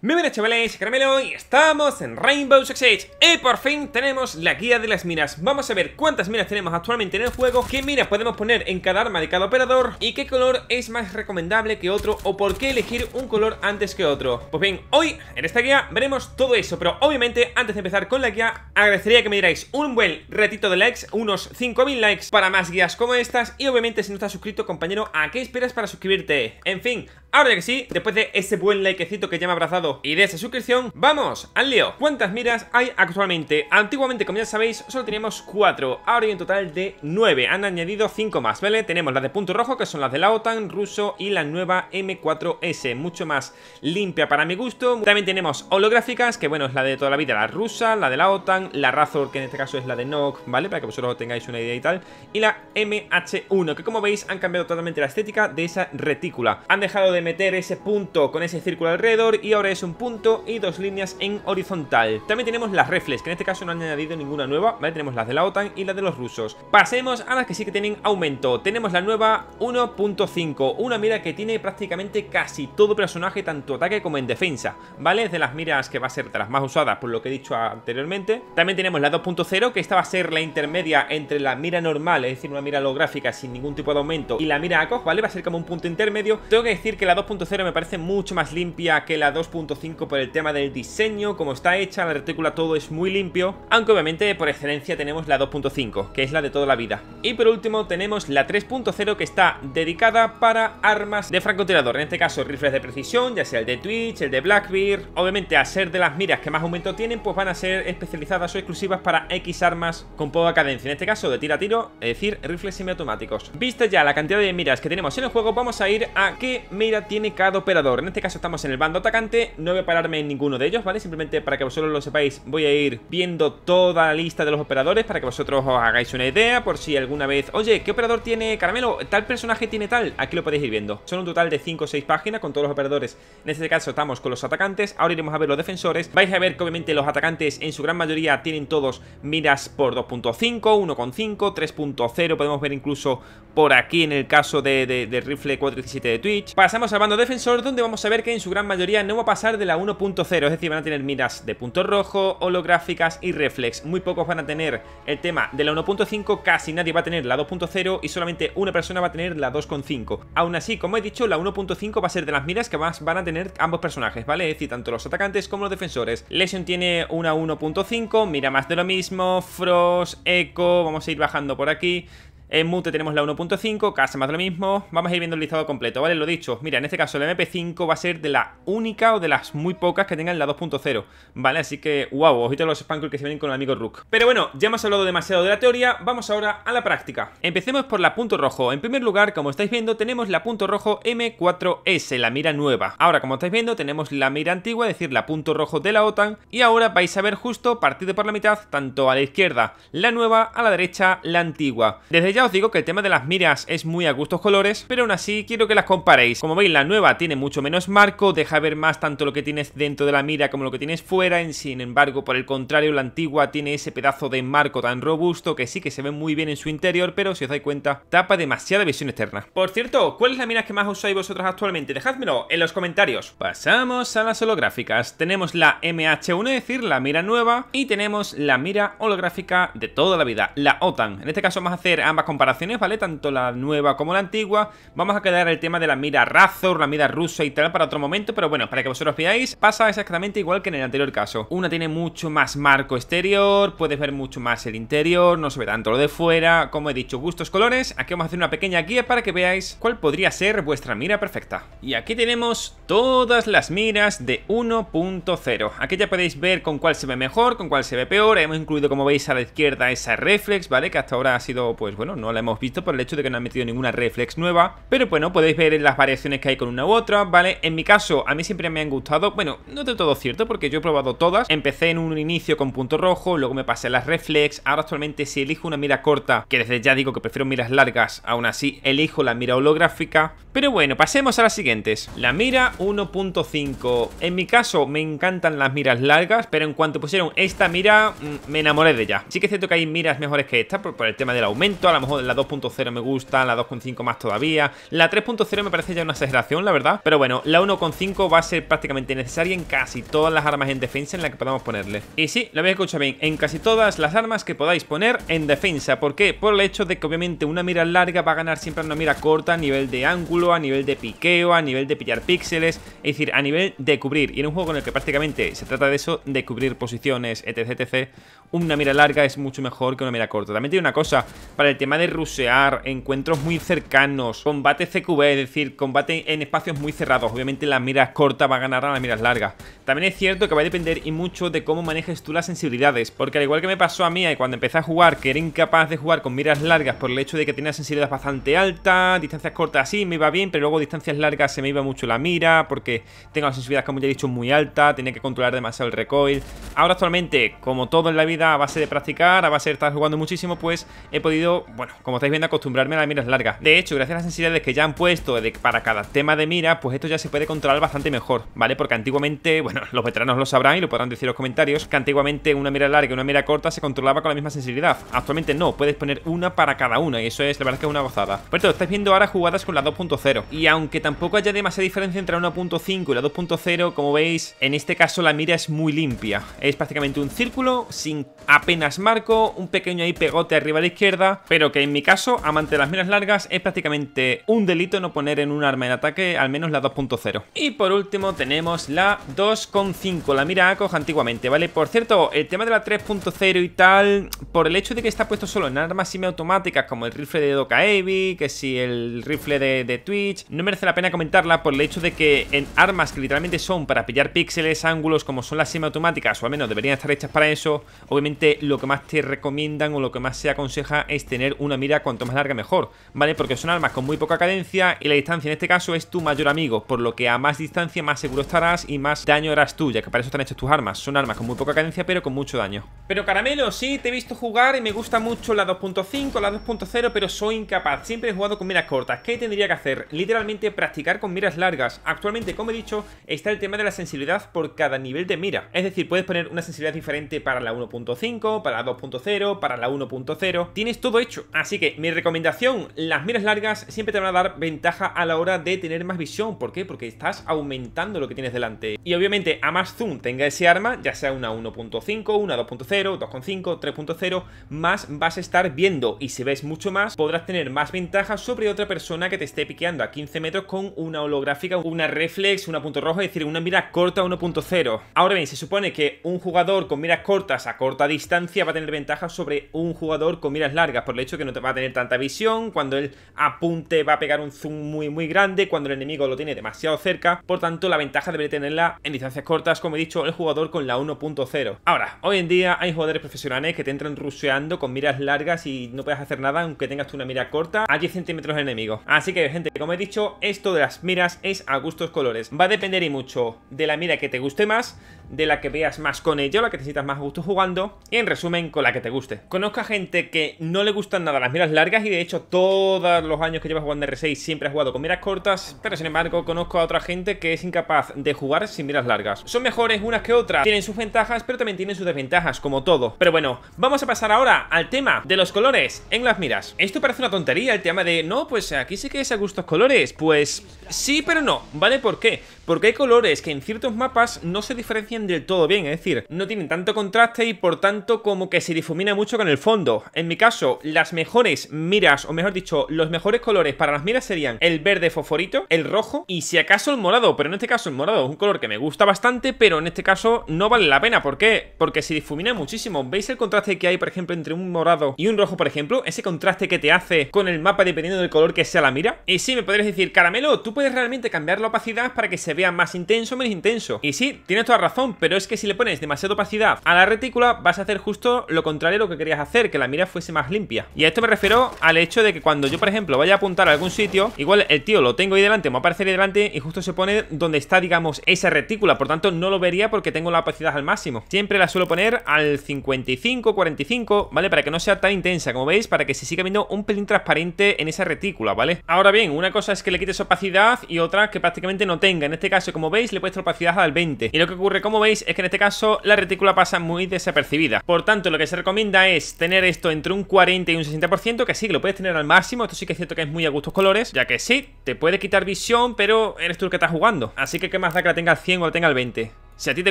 Muy buenas chavales, Caramelo y estamos en Rainbow Six Siege Y por fin tenemos la guía de las minas Vamos a ver cuántas minas tenemos actualmente en el juego Qué minas podemos poner en cada arma de cada operador Y qué color es más recomendable que otro O por qué elegir un color antes que otro Pues bien, hoy en esta guía veremos todo eso Pero obviamente antes de empezar con la guía Agradecería que me dierais un buen retito de likes Unos 5000 likes para más guías como estas Y obviamente si no estás suscrito compañero, ¿a qué esperas para suscribirte? En fin, Ahora que sí, después de ese buen likecito que ya me ha abrazado y de esa suscripción, ¡vamos al lío! ¿Cuántas miras hay actualmente? Antiguamente, como ya sabéis, solo teníamos 4, ahora hay un total de 9, han añadido 5 más, ¿vale? Tenemos las de punto rojo, que son las de la OTAN, ruso y la nueva M4S, mucho más limpia para mi gusto. También tenemos holográficas, que bueno, es la de toda la vida, la rusa, la de la OTAN, la Razor, que en este caso es la de NOC, ¿vale? Para que vosotros tengáis una idea y tal, y la MH1, que como veis han cambiado totalmente la estética de esa retícula. Han dejado de meter ese punto con ese círculo alrededor y ahora es un punto y dos líneas en horizontal. También tenemos las reflex, que en este caso no han añadido ninguna nueva, ¿vale? Tenemos las de la OTAN y las de los rusos. Pasemos a las que sí que tienen aumento. Tenemos la nueva 1.5, una mira que tiene prácticamente casi todo personaje, tanto ataque como en defensa, ¿vale? Es de las miras que va a ser de las más usadas, por lo que he dicho anteriormente. También tenemos la 2.0, que esta va a ser la intermedia entre la mira normal, es decir, una mira holográfica sin ningún tipo de aumento, y la mira a ¿vale? Va a ser como un punto intermedio. Tengo que decir que la 2.0 me parece mucho más limpia que la 2.5 por el tema del diseño, como está hecha, la retícula todo es muy limpio, aunque obviamente por excelencia tenemos la 2.5, que es la de toda la vida. Y por último tenemos la 3.0 que está dedicada para armas de francotirador, en este caso rifles de precisión, ya sea el de Twitch, el de Blackbeard, obviamente a ser de las miras que más aumento tienen, pues van a ser especializadas o exclusivas para X armas con poca cadencia, en este caso de tiro a tiro, es decir, rifles semiautomáticos. Vista ya la cantidad de miras que tenemos en el juego, vamos a ir a qué miras tiene cada operador En este caso estamos en el bando atacante No voy a pararme en ninguno de ellos, ¿vale? Simplemente para que vosotros lo sepáis Voy a ir viendo toda la lista de los operadores Para que vosotros os hagáis una idea Por si alguna vez... Oye, ¿qué operador tiene Caramelo? ¿Tal personaje tiene tal? Aquí lo podéis ir viendo Son un total de 5 o 6 páginas con todos los operadores En este caso estamos con los atacantes Ahora iremos a ver los defensores Vais a ver que obviamente los atacantes en su gran mayoría tienen todos miras por 2.5, 1.5, 3.0 Podemos ver incluso por aquí en el caso de, rifle 417 de Twitch Pasamos pasamos al bando defensor, donde vamos a ver que en su gran mayoría no va a pasar de la 1.0, es decir, van a tener miras de punto rojo, holográficas y reflex. Muy pocos van a tener el tema de la 1.5, casi nadie va a tener la 2.0 y solamente una persona va a tener la 2.5. Aún así, como he dicho, la 1.5 va a ser de las miras que más van a tener ambos personajes, ¿vale? Es decir, tanto los atacantes como los defensores. Lesion tiene una 1.5, mira más de lo mismo, Frost, Echo, vamos a ir bajando por aquí... En mute tenemos la 1.5, casi más lo mismo. Vamos a ir viendo el listado completo, ¿vale? Lo dicho, mira, en este caso la MP5 va a ser de la única o de las muy pocas que tengan la 2.0, ¿vale? Así que, wow, ojito a los spankers que se vienen con el amigo Rook. Pero bueno, ya hemos hablado demasiado de la teoría, vamos ahora a la práctica. Empecemos por la punto rojo. En primer lugar, como estáis viendo, tenemos la punto rojo M4S, la mira nueva. Ahora, como estáis viendo, tenemos la mira antigua, es decir, la punto rojo de la OTAN. Y ahora vais a ver justo, partido por la mitad, tanto a la izquierda la nueva, a la derecha la antigua. Desde ya ya os digo que el tema de las miras es muy a gustos colores, pero aún así quiero que las comparéis. Como veis, la nueva tiene mucho menos marco, deja ver más tanto lo que tienes dentro de la mira como lo que tienes fuera, sin embargo, por el contrario, la antigua tiene ese pedazo de marco tan robusto que sí que se ve muy bien en su interior, pero si os dais cuenta, tapa demasiada visión externa. Por cierto, ¿cuál es la mira que más usáis vosotros actualmente? Dejádmelo en los comentarios. Pasamos a las holográficas. Tenemos la MH1, es decir, la mira nueva, y tenemos la mira holográfica de toda la vida, la OTAN. En este caso vamos a hacer ambas comparaciones, ¿vale? Tanto la nueva como la antigua. Vamos a quedar el tema de la mira Razor, la mira rusa y tal para otro momento, pero bueno, para que vosotros veáis, pasa exactamente igual que en el anterior caso. Una tiene mucho más marco exterior, puedes ver mucho más el interior, no se ve tanto lo de fuera, como he dicho, gustos colores. Aquí vamos a hacer una pequeña guía para que veáis cuál podría ser vuestra mira perfecta. Y aquí tenemos todas las miras de 1.0. Aquí ya podéis ver con cuál se ve mejor, con cuál se ve peor. Hemos incluido, como veis, a la izquierda esa reflex, ¿vale? Que hasta ahora ha sido, pues bueno, no la hemos visto por el hecho de que no han metido ninguna reflex nueva, pero bueno, podéis ver las variaciones que hay con una u otra, ¿vale? En mi caso, a mí siempre me han gustado, bueno, no de todo cierto, porque yo he probado todas, empecé en un inicio con punto rojo, luego me pasé a las reflex, ahora actualmente si elijo una mira corta, que desde ya digo que prefiero miras largas, aún así elijo la mira holográfica, pero bueno, pasemos a las siguientes, la mira 1.5, en mi caso me encantan las miras largas, pero en cuanto pusieron esta mira, mm, me enamoré de ella, sí que es cierto que hay miras mejores que esta por, el tema del aumento, a lo mejor la 2.0 me gusta, la 2.5 más todavía. La 3.0 me parece ya una exageración, la verdad. Pero bueno, la 1.5 va a ser prácticamente necesaria en casi todas las armas en defensa en la que podamos ponerle. Y sí, lo habéis escuchado bien, en casi todas las armas que podáis poner en defensa. ¿Por qué? Por el hecho de que obviamente una mira larga va a ganar siempre una mira corta a nivel de ángulo, a nivel de piqueo, a nivel de pillar píxeles, es decir, a nivel de cubrir. Y en un juego en el que prácticamente se trata de eso, de cubrir posiciones, etc, etc, una mira larga es mucho mejor que una mira corta. También tiene una cosa, para el tema de rusear, encuentros muy cercanos, combate CQB, es decir, combate en espacios muy cerrados. Obviamente la mira corta va a ganar a las miras largas. También es cierto que va a depender y mucho de cómo manejes tú las sensibilidades, porque al igual que me pasó a mí eh, cuando empecé a jugar, que era incapaz de jugar con miras largas por el hecho de que tenía sensibilidad bastante alta, distancias cortas sí me iba bien, pero luego distancias largas se me iba mucho la mira, porque tengo la sensibilidad, como ya he dicho, muy alta, tenía que controlar demasiado el recoil. Ahora actualmente, como todo en la vida, a base de practicar, a base de estar jugando muchísimo, pues he podido, bueno, como estáis viendo, acostumbrarme a las miras largas. De hecho, gracias a las sensibilidades que ya han puesto de, para cada tema de mira, pues esto ya se puede controlar bastante mejor, ¿vale? Porque antiguamente, bueno, los veteranos lo sabrán y lo podrán decir en los comentarios, que antiguamente una mira larga y una mira corta se controlaba con la misma sensibilidad. Actualmente no, puedes poner una para cada una y eso es, la verdad que es una gozada. Por eso, estáis viendo ahora jugadas con la 2.0 y aunque tampoco haya demasiada diferencia entre la 1.5 y la 2.0, como veis, en este caso la mira es muy limpia. Es prácticamente un círculo sin apenas marco, un pequeño ahí pegote arriba a la izquierda, pero que en mi caso, amante de las miras largas, es prácticamente un delito no poner en un arma de ataque al menos la 2.0. Y por último tenemos la 2.5, la mira ACOG antiguamente, ¿vale? Por cierto, el tema de la 3.0 y tal, por el hecho de que está puesto solo en armas semiautomáticas como el rifle de Doca que si el rifle de, de Twitch, no merece la pena comentarla por el hecho de que en armas que literalmente son para pillar píxeles, ángulos, como son las semiautomáticas, o al menos deberían estar hechas para eso, o obviamente lo que más te recomiendan o lo que más se aconseja es tener una mira cuanto más larga mejor, ¿vale? Porque son armas con muy poca cadencia y la distancia en este caso es tu mayor amigo, por lo que a más distancia más seguro estarás y más daño harás tú, ya que para eso están hechas tus armas. Son armas con muy poca cadencia pero con mucho daño. Pero Caramelo, sí, te he visto jugar y me gusta mucho la 2.5, la 2.0, pero soy incapaz. Siempre he jugado con miras cortas. ¿Qué tendría que hacer? Literalmente practicar con miras largas. Actualmente, como he dicho, está el tema de la sensibilidad por cada nivel de mira. Es decir, puedes poner una sensibilidad diferente para la 1.5 5, para la 2.0, para la 1.0. Tienes todo hecho. Así que mi recomendación, las miras largas siempre te van a dar ventaja a la hora de tener más visión. ¿Por qué? Porque estás aumentando lo que tienes delante. Y obviamente a más zoom tenga ese arma, ya sea una 1.5, una 2.0, 2.5, 3.0, más vas a estar viendo. Y si ves mucho más, podrás tener más ventaja sobre otra persona que te esté piqueando a 15 metros con una holográfica, una reflex, una punto rojo, es decir, una mira corta 1.0. Ahora bien, se supone que un jugador con miras cortas a corto distancia va a tener ventaja sobre un jugador con miras largas, por el hecho que no te va a tener tanta visión, cuando él apunte va a pegar un zoom muy muy grande, cuando el enemigo lo tiene demasiado cerca, por tanto la ventaja debería tenerla en distancias cortas, como he dicho, el jugador con la 1.0. Ahora, hoy en día hay jugadores profesionales que te entran ruseando con miras largas y no puedes hacer nada aunque tengas una mira corta a 10 centímetros del enemigo. Así que gente, como he dicho, esto de las miras es a gustos colores. Va a depender y mucho de la mira que te guste más, de la que veas más con ello, la que te sientas más a gusto jugando y en resumen con la que te guste. Conozco a gente que no le gustan nada las miras largas y de hecho todos los años que llevas jugando R6 siempre he jugado con miras cortas, pero sin embargo conozco a otra gente que es incapaz de jugar sin miras largas. Son mejores unas que otras, tienen sus ventajas pero también tienen sus desventajas como todo. Pero bueno, vamos a pasar ahora al tema de los colores en las miras. Esto parece una tontería el tema de no, pues aquí sí que es a gustos colores, pues sí pero no, ¿vale? ¿Por qué? Porque hay colores que en ciertos mapas no se diferencian del todo bien, es decir, no tienen tanto contraste y por tanto como que se difumina mucho con el fondo. En mi caso, las mejores miras, o mejor dicho, los mejores colores para las miras serían el verde fosforito, el rojo y si acaso el morado, pero en este caso el morado es un color que me gusta bastante, pero en este caso no vale la pena. ¿Por qué? Porque se difumina muchísimo. ¿Veis el contraste que hay, por ejemplo, entre un morado y un rojo, por ejemplo? Ese contraste que te hace con el mapa dependiendo del color que sea la mira. Y sí, me podrías decir, caramelo, tú puedes realmente cambiar la opacidad para que se vea más intenso o menos intenso. Y sí, tienes toda razón, pero es que si le pones demasiada opacidad a la retícula, vas a hacer justo lo contrario de lo que querías hacer, que la mira fuese más limpia. Y a esto me refiero al hecho de que cuando yo, por ejemplo, vaya a apuntar a algún sitio, igual el tío lo tengo ahí delante, me va a aparecer ahí delante y justo se pone donde está, digamos, esa retícula. Por tanto, no lo vería porque tengo la opacidad al máximo. Siempre la suelo poner al 55, 45, ¿vale? Para que no sea tan intensa, como veis, para que se siga viendo un pelín transparente en esa retícula, ¿vale? Ahora bien, una cosa es que le quites opacidad y otra que prácticamente no tenga. En este caso, como veis, le he puesto opacidad al 20. Y lo que ocurre como veis es que en este caso la retícula pasa muy desapercibida. Por tanto, lo que se recomienda es tener esto entre un 40 y un 60%, que sí, que lo puedes tener al máximo. Esto sí que es cierto que es muy a gustos colores, ya que sí, te puede quitar visión, pero eres tú el que estás jugando. Así que qué más da que la tenga al 100 o la tenga al 20. Si a ti te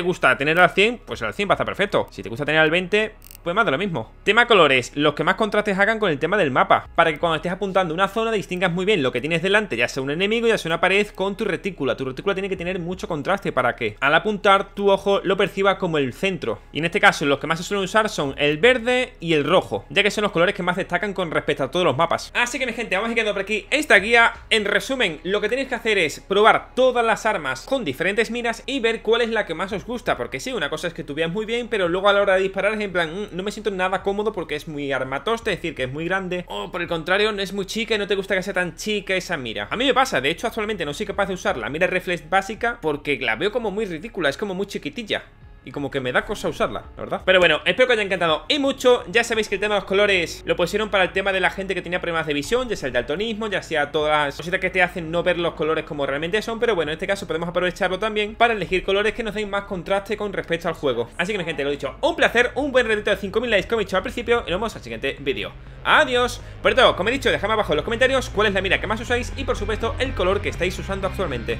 gusta tener al 100, pues al 100 va a estar perfecto. Si te gusta tener al 20, pues más de lo mismo. Tema colores, los que más contrastes hagan con el tema del mapa, para que cuando estés apuntando una zona distingas muy bien lo que tienes delante, ya sea un enemigo, ya sea una pared, con tu retícula. Tu retícula tiene que tener mucho contraste para que al apuntar tu ojo lo perciba como el centro. Y en este caso los que más se suelen usar son el verde y el rojo, ya que son los colores que más destacan con respecto a todos los mapas. Así que mi gente, vamos a quedando por aquí esta guía. En resumen, lo que tienes que hacer es probar todas las armas con diferentes miras y ver cuál es la que más os gusta, porque sí, una cosa es que tú muy bien, pero luego a la hora de disparar es en plan, mm, no me siento nada cómodo porque es muy armatoste, es decir, que es muy grande, o por el contrario, no es muy chica y no te gusta que sea tan chica esa mira. A mí me pasa, de hecho actualmente no soy capaz de usar la mira reflex básica porque la veo como muy ridícula, es como muy chiquitilla y como que me da cosa usarla, la verdad Pero bueno, espero que os haya encantado y mucho Ya sabéis que el tema de los colores lo pusieron para el tema de la gente que tenía problemas de visión Ya sea el daltonismo, ya sea todas las cositas que te hacen no ver los colores como realmente son Pero bueno, en este caso podemos aprovecharlo también para elegir colores que nos den más contraste con respecto al juego Así que mi gente, lo he dicho, un placer, un buen reto de 5000 likes como he dicho al principio Y nos vemos al siguiente vídeo ¡Adiós! Por todo, como he dicho, dejadme abajo en los comentarios cuál es la mira que más usáis y por supuesto el color que estáis usando actualmente